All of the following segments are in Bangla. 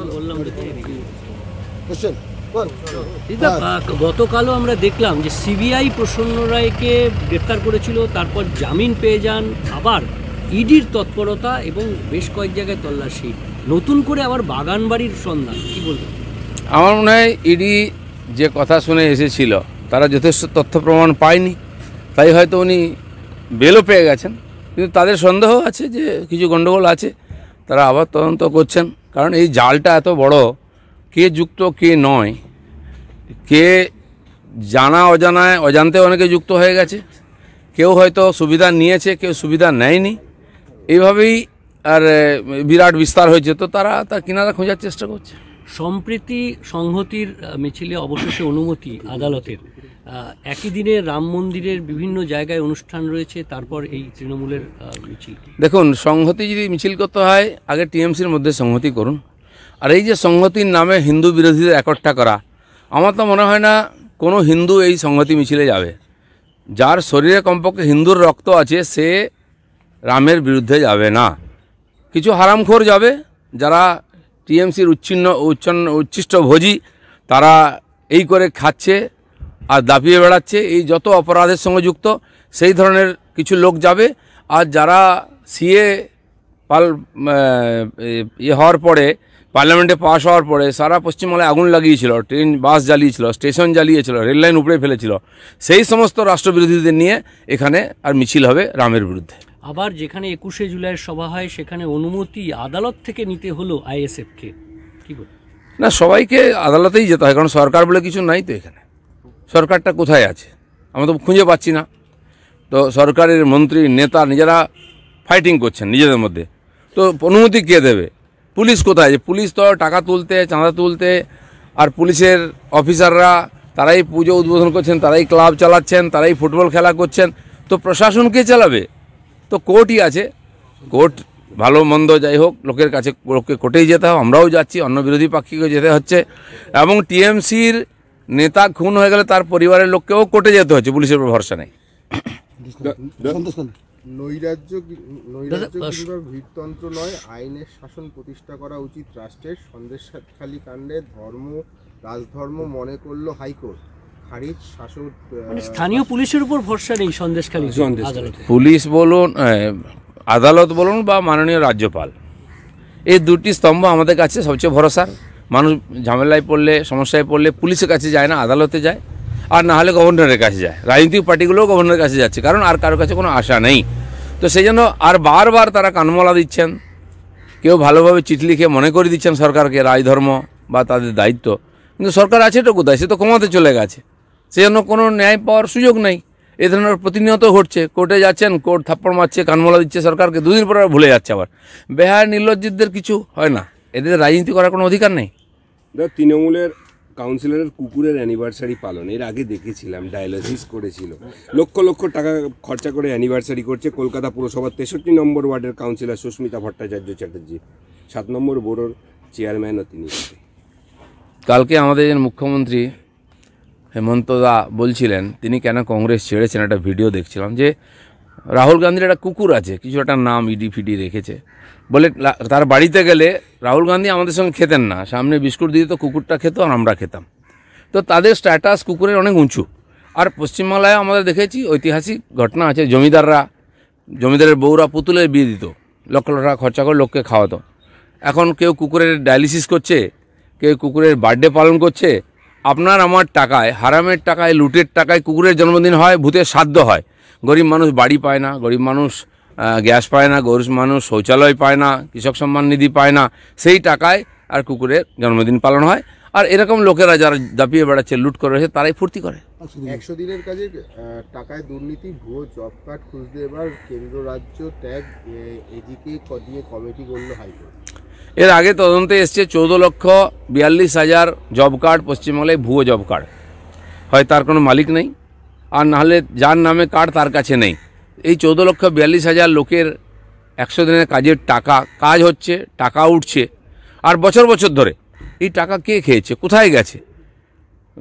হ্যাঁ। গতকালও আমরা দেখলাম যে সিবিআই প্রসন্ন রায়কে গ্রেপ্তার করেছিল তারপর জামিন পেয়ে যান আবার ইডির তৎপরতা এবং বেশ কয়েক জায়গায় তল্লাশি নতুন করে আবার বাগান বাড়ির সন্ধান কি বলবেন আমার মনে হয় ইডি যে কথা শুনে এসেছিল তারা যথেষ্ট তথ্য প্রমাণ পায়নি তাই হয়তো উনি বেলও পেয়ে গেছেন কিন্তু তাদের সন্দেহ আছে যে কিছু গণ্ডগোল আছে তারা আবার তদন্ত করছেন কারণ এই জালটা এত বড় কে যুক্ত কে নয় কে জানা অজানায় অজান্তে অনেকে যুক্ত হয়ে গেছে কেউ হয়তো সুবিধা নিয়েছে কেউ সুবিধা নেয়নি এইভাবেই আর বিরাট বিস্তার হয়েছে তো তারা তার কিনারা খোঁজার চেষ্টা করছে সম্প্রীতি সংহতির মিছিলে অবশেষে অনুমতি আদালতের একই দিনে রাম মন্দিরের বিভিন্ন জায়গায় অনুষ্ঠান রয়েছে তারপর এই তৃণমূলের মিছিল দেখুন সংহতি যদি মিছিল করতে হয় আগে টিএমসির মধ্যে সংহতি করুন আর এই যে সংহতির নামে হিন্দু বিরোধীদের একটা করা আমার তো মনে হয় না কোনো হিন্দু এই সংহতি মিছিলে যাবে যার শরীরে কমপক্ষে হিন্দুর রক্ত আছে সে রামের বিরুদ্ধে যাবে না কিছু হারামখোর যাবে যারা টিএমসির উচ্ছিন্ন উচ্ছন্ন উচ্ছিষ্ট ভোজি তারা এই করে খাচ্ছে আর দাপিয়ে বেড়াচ্ছে এই যত অপরাধের সঙ্গে যুক্ত সেই ধরনের কিছু লোক যাবে আর যারা সিএ পাল ইয়ে হওয়ার পরে পার্লামেন্টে পাশ হওয়ার পরে সারা পশ্চিমবাংলায় আগুন লাগিয়েছিল ট্রেন বাস জ্বালিয়েছিল স্টেশন জ্বালিয়েছিল রেললাইন উপড়ে ফেলেছিল সেই সমস্ত রাষ্ট্রবিরোধীদের নিয়ে এখানে আর মিছিল হবে রামের বিরুদ্ধে আবার যেখানে একুশে জুলাইয়ের সভা হয় সেখানে অনুমতি আদালত থেকে নিতে হলো আইএসএফকে কি বল না সবাইকে আদালতেই যেতে হয় কারণ সরকার বলে কিছু নাই তো এখানে সরকারটা কোথায় আছে আমরা তো খুঁজে পাচ্ছি না তো সরকারের মন্ত্রী নেতা নিজেরা ফাইটিং করছেন নিজেদের মধ্যে তো অনুমতি কে দেবে পুলিশ কোথায় আছে পুলিশ তো টাকা তুলতে চাঁদা তুলতে আর পুলিশের অফিসাররা তারাই পুজো উদ্বোধন করছেন তারাই ক্লাব চালাচ্ছেন তারাই ফুটবল খেলা করছেন তো প্রশাসন কে চালাবে তো কোর্টই আছে কোর্ট ভালো মন্দ যাই হোক লোকের কাছে লোককে কোর্টেই যেতে হবে আমরাও যাচ্ছি অন্য বিরোধী পাক্ষিকে যেতে হচ্ছে এবং টিএমসির নেতা খুন হয়ে গেলে তার পরিবারের লোককেও কোর্টে যেতে হচ্ছে পুলিশের উপর ভরসা নেই নৈরাজ্য নয় আইনের শাসন প্রতিষ্ঠা করা উচিত রাষ্ট্রের সন্দেশখালী কাণ্ডে ধর্ম রাজধর্ম মনে করলো হাইকোর্ট মানে স্থানীয় পুলিশের উপর ভরসা নেই পুলিশ বলুন আদালত বলুন বা মাননীয় রাজ্যপাল এই দুটি স্তম্ভ আমাদের কাছে সবচেয়ে ভরসার মানুষ ঝামেলায় পড়লে সমস্যায় পড়লে পুলিশের কাছে যায় না আদালতে যায় আর না হলে গভর্নরের কাছে যায় রাজনৈতিক পার্টিগুলোও গভর্নরের কাছে যাচ্ছে কারণ আর কারোর কাছে কোনো আশা নেই তো সেই জন্য আর বারবার তারা কানমলা দিচ্ছেন কেউ ভালোভাবে চিঠি লিখে মনে করে দিচ্ছেন সরকারকে রাজধর্ম বা তাদের দায়িত্ব কিন্তু সরকার আছে তো কোথায় সে তো কমাতে চলে গেছে সেই জন্য কোনো ন্যায় পাওয়ার সুযোগ নেই এ ধরনের প্রতিনিয়ত ঘটছে কোর্টে যাচ্ছেন কোর্ট থাপ্পড় মারছে কানমলা দিচ্ছে সরকারকে দুদিন পর ভুলে যাচ্ছে আবার বেহার নির্লজ্জিতদের কিছু হয় না এদের রাজনীতি করার কোনো অধিকার নেই তৃণমূলের কাউন্সিলরের কুকুরের অ্যানিভার্সারি পালন এর আগে দেখেছিলাম ডায়ালিসিস করেছিল লক্ষ লক্ষ টাকা খরচা করে অ্যানিভার্সারি করছে কলকাতা পুরসভার তেষট্টি নম্বর ওয়ার্ডের কাউন্সিলর সুস্মিতা ভট্টাচার্য চ্যাটার্জি সাত নম্বর বোর্ডের চেয়ারম্যানও তিনি কালকে আমাদের মুখ্যমন্ত্রী হেমন্ত দা বলছিলেন তিনি কেন কংগ্রেস ছেড়েছেন একটা ভিডিও দেখছিলাম যে রাহুল গান্ধীর একটা কুকুর আছে কিছু একটা নাম ইডি ফিডি রেখেছে বলে তার বাড়িতে গেলে রাহুল গান্ধী আমাদের সঙ্গে খেতেন না সামনে বিস্কুট দিয়ে তো কুকুরটা খেত আর আমরা খেতাম তো তাদের স্ট্যাটাস কুকুরের অনেক উঁচু আর পশ্চিমবাংলায় আমাদের দেখেছি ঐতিহাসিক ঘটনা আছে জমিদাররা জমিদারের বউরা পুতুলের বিয়ে দিত লক্ষ লক্ষ টাকা খরচা করে লোককে খাওয়াতো এখন কেউ কুকুরের ডায়ালিসিস করছে কেউ কুকুরের বার্থডে পালন করছে আপনার আমার টাকায় হারামের টাকায় লুটের টাকায় কুকুরের জন্মদিন হয় ভূতের সাধ্য হয় গরিব মানুষ বাড়ি পায় না গরিব মানুষ গ্যাস পায় না গরিব মানুষ শৌচালয় পায় না কৃষক সম্মান নিধি পায় না সেই টাকায় আর কুকুরের জন্মদিন পালন হয় আর এরকম লোকেরা যারা দাপিয়ে বেড়াচ্ছে লুট করে রয়েছে তারাই ফুর্তি করে একশো দিনের কাজে টাকায় দুর্নীতি ভুয়ো জব কার্ড খুঁজতে এবার কেন্দ্র রাজ্য ট্যাগ এদিকে দিয়ে কমিটি করল হাইকোর্ট এর আগে তদন্তে এসছে চৌদ্দ লক্ষ বিয়াল্লিশ হাজার জব কার্ড পশ্চিমবঙ্গে ভুয়ো জব কার্ড হয় তার কোনো মালিক নেই আর নাহলে যার নামে কার্ড তার কাছে নেই এই চৌদ্দ লক্ষ বিয়াল্লিশ হাজার লোকের একশো দিনের কাজের টাকা কাজ হচ্ছে টাকা উঠছে আর বছর বছর ধরে এই টাকা কে খেয়েছে কোথায় গেছে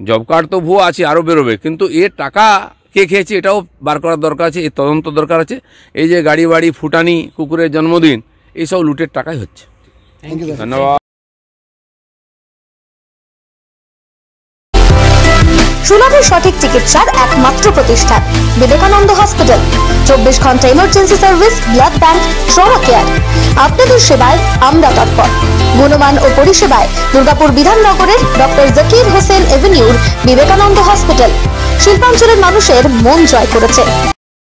জব কার্ড তো ভুয়ো আছে আরও বেরোবে কিন্তু এ টাকা কে খেয়েছে এটাও বার করার দরকার আছে এর তদন্ত দরকার আছে এই যে গাড়ি বাড়ি ফুটানি কুকুরের জন্মদিন এইসব লুটের টাকাই হচ্ছে ধন্যবাদ সুনামের সঠিক চিকিৎসার একমাত্র প্রতিষ্ঠান বিবেকানন্দ হসপিটাল চব্বিশ ঘন্টা emergency service blood bank trauma care আপনাদের সেবায় আমরা তৎপর গুণমান ও পরিষেবায় দুর্গাপুর বিধাননগরের ডক্টর জাকির হোসেন এভিনিউর বিবেকানন্দ হসপিটাল শিল্পাঞ্চলের মানুষের মন জয় করেছে